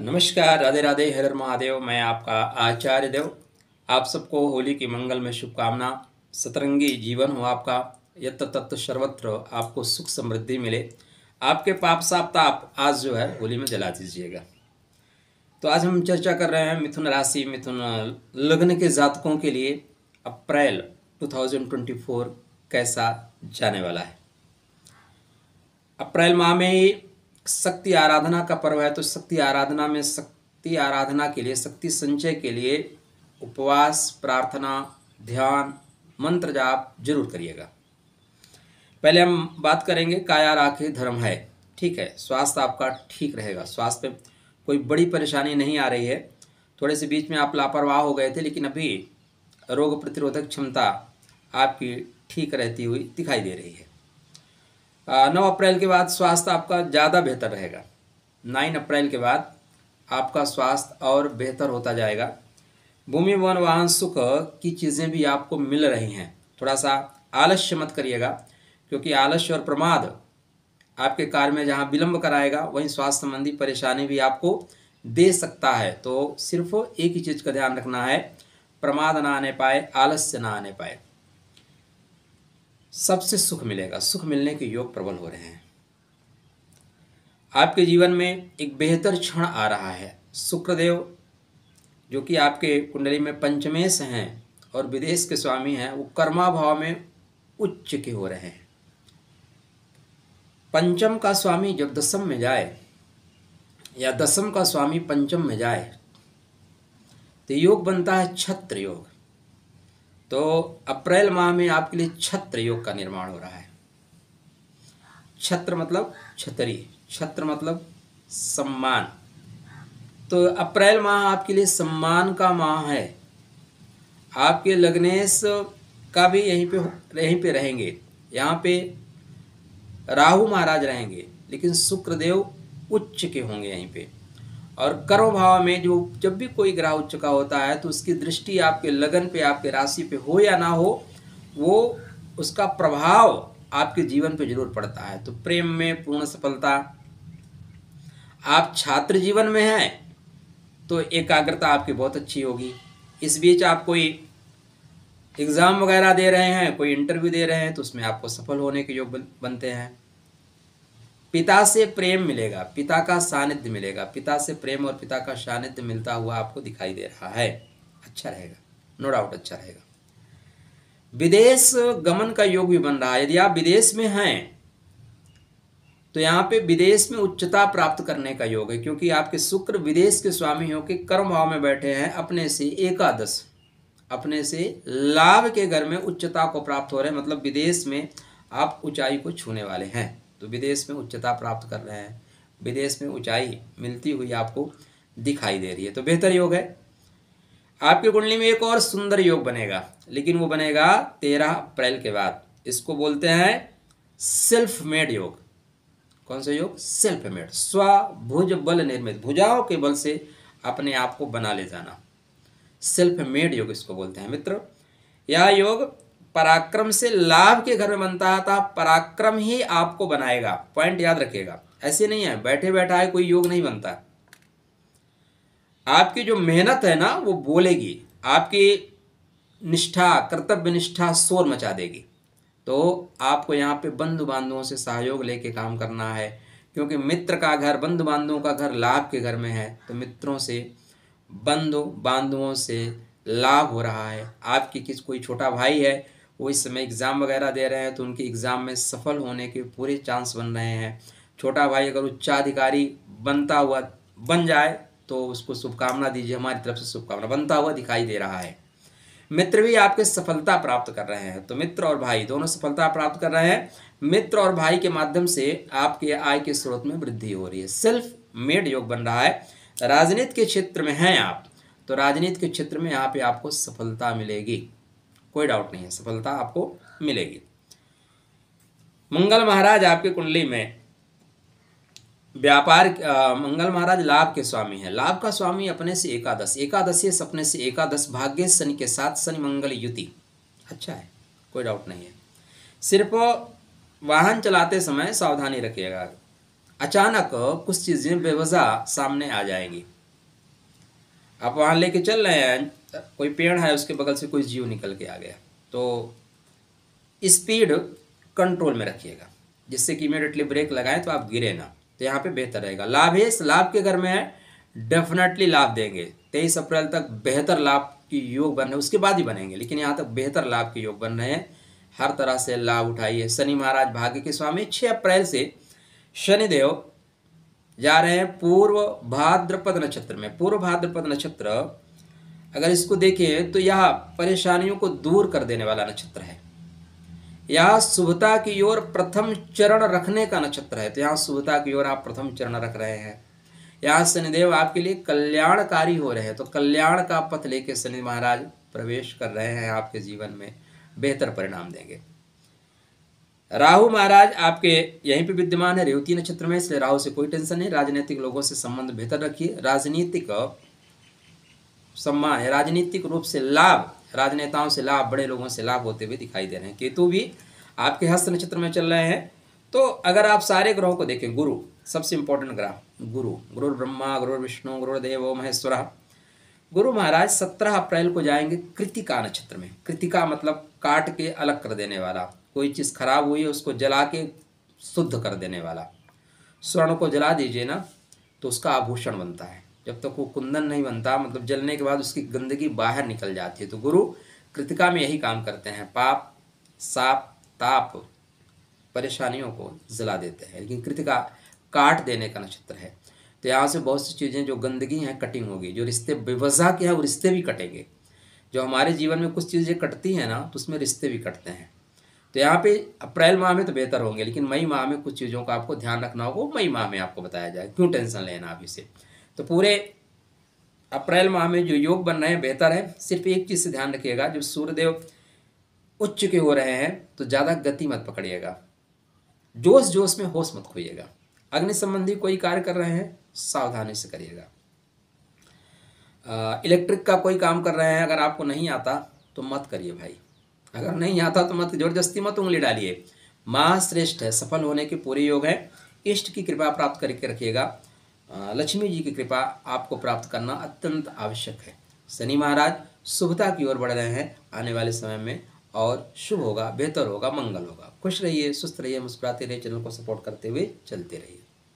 नमस्कार राधे राधे हर महादेव मैं आपका आचार्य देव आप सबको होली की मंगल में शुभकामना सतरंगी जीवन हो आपका यत्र तत्व सर्वत्र आपको सुख समृद्धि मिले आपके पाप साप ताप आज जो है होली में जला दीजिएगा तो आज हम चर्चा कर रहे हैं मिथुन राशि मिथुन लग्न के जातकों के लिए अप्रैल 2024 कैसा जाने वाला है अप्रैल माह में शक्ति आराधना का पर्व है तो शक्ति आराधना में शक्ति आराधना के लिए शक्ति संचय के लिए उपवास प्रार्थना ध्यान मंत्र जाप जरूर करिएगा पहले हम बात करेंगे काया राखे धर्म है ठीक है स्वास्थ्य आपका ठीक रहेगा स्वास्थ्य पे कोई बड़ी परेशानी नहीं आ रही है थोड़े से बीच में आप लापरवाह हो गए थे लेकिन अभी रोग प्रतिरोधक क्षमता आपकी ठीक रहती हुई दिखाई दे रही है नौ अप्रैल के बाद स्वास्थ्य आपका ज़्यादा बेहतर रहेगा नाइन अप्रैल के बाद आपका स्वास्थ्य और बेहतर होता जाएगा भूमि वन वाहन सुख की चीज़ें भी आपको मिल रही हैं थोड़ा सा आलस्य मत करिएगा क्योंकि आलस्य और प्रमाद आपके कार्य में जहाँ विलंब कराएगा वहीं स्वास्थ्य संबंधी परेशानी भी आपको दे सकता है तो सिर्फ एक ही चीज़ का ध्यान रखना है प्रमाद ना आने पाए आलस्य ना आने पाए सबसे सुख मिलेगा सुख मिलने के योग प्रबल हो रहे हैं आपके जीवन में एक बेहतर क्षण आ रहा है शुक्रदेव जो कि आपके कुंडली में पंचमेश हैं और विदेश के स्वामी हैं वो कर्मा भाव में उच्च के हो रहे हैं पंचम का स्वामी जब दसम में जाए या दसम का स्वामी पंचम में जाए तो योग बनता है छत्र योग तो अप्रैल माह में आपके लिए छत्र योग का निर्माण हो रहा है छत्र मतलब छतरी छत्र मतलब सम्मान तो अप्रैल माह आपके लिए सम्मान का माह है आपके लग्नेश का भी यहीं पे यहीं पे रहेंगे यहाँ पे राहु महाराज रहेंगे लेकिन शुक्रदेव उच्च के होंगे यहीं पे और कर्म भाव में जो जब भी कोई ग्रह उच्च का होता है तो उसकी दृष्टि आपके लगन पे आपके राशि पे हो या ना हो वो उसका प्रभाव आपके जीवन पे जरूर पड़ता है तो प्रेम में पूर्ण सफलता आप छात्र जीवन में हैं तो एकाग्रता आपकी बहुत अच्छी होगी इस बीच आप कोई एग्ज़ाम वगैरह दे रहे हैं कोई इंटरव्यू दे रहे हैं तो उसमें आपको सफल होने के योग बनते हैं पिता से प्रेम मिलेगा पिता का सानिध्य मिलेगा पिता से प्रेम और पिता का सानिध्य मिलता हुआ आपको दिखाई दे रहा है अच्छा रहेगा नो डाउट अच्छा रहेगा विदेश गमन का योग भी बन रहा है यदि आप विदेश में हैं तो यहाँ पे विदेश में उच्चता प्राप्त करने का योग है क्योंकि आपके शुक्र विदेश के स्वामी होकर कर्म भाव में बैठे हैं अपने से एकादश अपने से लाभ के घर में उच्चता को प्राप्त हो रहे हैं मतलब विदेश में आप ऊंचाई को छूने वाले हैं तो विदेश में उच्चता प्राप्त कर रहे हैं विदेश में ऊंचाई मिलती हुई आपको दिखाई दे रही है तो बेहतर योग है आपकी कुंडली में एक और सुंदर योग बनेगा लेकिन वो बनेगा तेरह अप्रैल के बाद इसको बोलते हैं सेल्फ मेड योग कौन सा योग सेल्फ मेड स्वभुज बल निर्मित भुजाओं के बल से अपने आप को बना ले जाना सेल्फ मेड योग इसको बोलते हैं मित्र यह योग पराक्रम से लाभ के घर में बनता था पराक्रम ही आपको बनाएगा पॉइंट याद रखिएगा ऐसे नहीं है बैठे बैठा है कोई योग नहीं बनता आपकी जो मेहनत है ना वो बोलेगी आपकी निष्ठा कर्तव्य निष्ठा शोर मचा देगी तो आपको यहाँ पे बंधु बांधुओं से सहयोग लेके काम करना है क्योंकि मित्र का घर बंधु बांधुओं का घर लाभ के घर में है तो मित्रों से बंधु बांधुओं से लाभ हो रहा है आपकी किस कोई छोटा भाई है वो इस समय एग्ज़ाम वगैरह दे रहे हैं तो उनके एग्ज़ाम में सफल होने के पूरे चांस बन रहे हैं छोटा भाई अगर उच्चाधिकारी बनता हुआ बन जाए तो उसको शुभकामना दीजिए हमारी तरफ से शुभकामना बनता हुआ दिखाई दे रहा है मित्र भी आपके सफलता प्राप्त कर रहे हैं तो मित्र और भाई दोनों सफलता प्राप्त कर रहे हैं मित्र और भाई के माध्यम से आपके आय के स्रोत में वृद्धि हो रही है सेल्फ मेड योग बन रहा है राजनीति के क्षेत्र में हैं आप तो राजनीति के क्षेत्र में यहाँ पे आपको सफलता मिलेगी कोई डाउट नहीं है सफलता आपको मिलेगी मंगल महाराज आपकी कुंडली में व्यापार मंगल महाराज लाभ के स्वामी है लाभ का स्वामी अपने से एकादश एकादशी सपने से एकादश भाग्य शनि के साथ शनि मंगल युति अच्छा है कोई डाउट नहीं है सिर्फ वाहन चलाते समय सावधानी रखिएगा अचानक कुछ चीज़ें बेवजह सामने आ जाएंगी आप वाहन लेके चल रहे हैं कोई पेड़ है उसके बगल से कोई जीव निकल के आ गया तो स्पीड कंट्रोल में रखिएगा जिससे कि इमीडिएटली ब्रेक लगाएं तो आप गिरे ना तो यहाँ पे बेहतर रहेगा लाभ इस लाभ के घर में है डेफिनेटली लाभ देंगे तेईस अप्रैल तक बेहतर लाभ की योग बन रहे हैं उसके बाद ही बनेंगे लेकिन यहाँ तक बेहतर लाभ के योग बन रहे हैं हर तरह से लाभ उठाइए शनि महाराज भाग्य के स्वामी छः अप्रैल से शनिदेव जा रहे हैं पूर्व भाद्रपद नक्षत्र में पूर्व भाद्रपद नक्षत्र अगर इसको देखें तो यह परेशानियों को दूर कर देने वाला नक्षत्र है यह शुभता की ओर प्रथम चरण रखने का नक्षत्र है तो यहाँ शुभता की ओर आप प्रथम चरण रख रहे हैं यहाँ शनिदेव आपके लिए कल्याणकारी हो रहे हैं तो कल्याण का पथ लेके शनि महाराज प्रवेश कर रहे हैं आपके जीवन में बेहतर परिणाम देंगे राहु महाराज आपके यहीं पे विद्यमान है रेवती नक्षत्र में इसलिए राहु से कोई टेंशन नहीं राजनीतिक लोगों से संबंध बेहतर रखिए राजनीतिक सम्मान है राजनीतिक रूप से लाभ राजनेताओं से लाभ बड़े लोगों से लाभ होते हुए दिखाई दे रहे हैं केतु भी आपके हस्त नक्षत्र में चल रहे हैं तो अगर आप सारे ग्रहों को देखें गुरु सबसे इंपॉर्टेंट ग्रह गुरु गुरु ब्रह्मा गुरु विष्णु गुरु ओ महेश्वरा गुरु महाराज सत्रह अप्रैल को जाएंगे कृतिका नक्षत्र में कृतिका मतलब काट के अलग कर देने वाला कोई चीज़ खराब हुई है उसको जला के शुद्ध कर देने वाला स्वर्ण को जला दीजिए ना तो उसका आभूषण बनता है जब तक वो कुंदन नहीं बनता मतलब जलने के बाद उसकी गंदगी बाहर निकल जाती है तो गुरु कृतिका में यही काम करते हैं पाप साप ताप परेशानियों को जला देते हैं लेकिन कृतिका काट देने का नक्षत्र है तो यहाँ से बहुत सी चीज़ें जो गंदगी हैं कटिंग होगी जो रिश्ते बेवजह के हैं वो रिश्ते भी कटेंगे जो हमारे जीवन में कुछ चीज़ें कटती हैं ना तो उसमें रिश्ते भी कटते हैं तो यहाँ पे अप्रैल माह में तो बेहतर होंगे लेकिन मई माह में कुछ चीज़ों का आपको ध्यान रखना होगा मई माह में आपको बताया जाए क्यों टेंशन लेना आप इसे तो पूरे अप्रैल माह में जो योग बन रहे हैं बेहतर है सिर्फ एक चीज़ से ध्यान रखिएगा जब सूर्यदेव उच्च के हो रहे हैं तो ज़्यादा गति मत पकड़िएगा जोश जोश में होश मत खोइएगा अग्नि संबंधी कोई कार्य कर रहे हैं सावधानी से करिएगा इलेक्ट्रिक का कोई काम कर रहे हैं अगर आपको नहीं आता तो मत करिए भाई अगर नहीं आता तो मत जबरदस्ती मत उंगली डालिए माँ श्रेष्ठ है सफल होने के पूरे योग हैं इष्ट की कृपा प्राप्त करके रखिएगा लक्ष्मी जी की कृपा आपको प्राप्त करना अत्यंत आवश्यक है शनि महाराज शुभता की ओर बढ़ रहे हैं आने वाले समय में और शुभ होगा बेहतर होगा मंगल होगा खुश रहिए सुस्त रहिए मुस्कुराते रहिए चैनल को सपोर्ट करते हुए चलते रहिए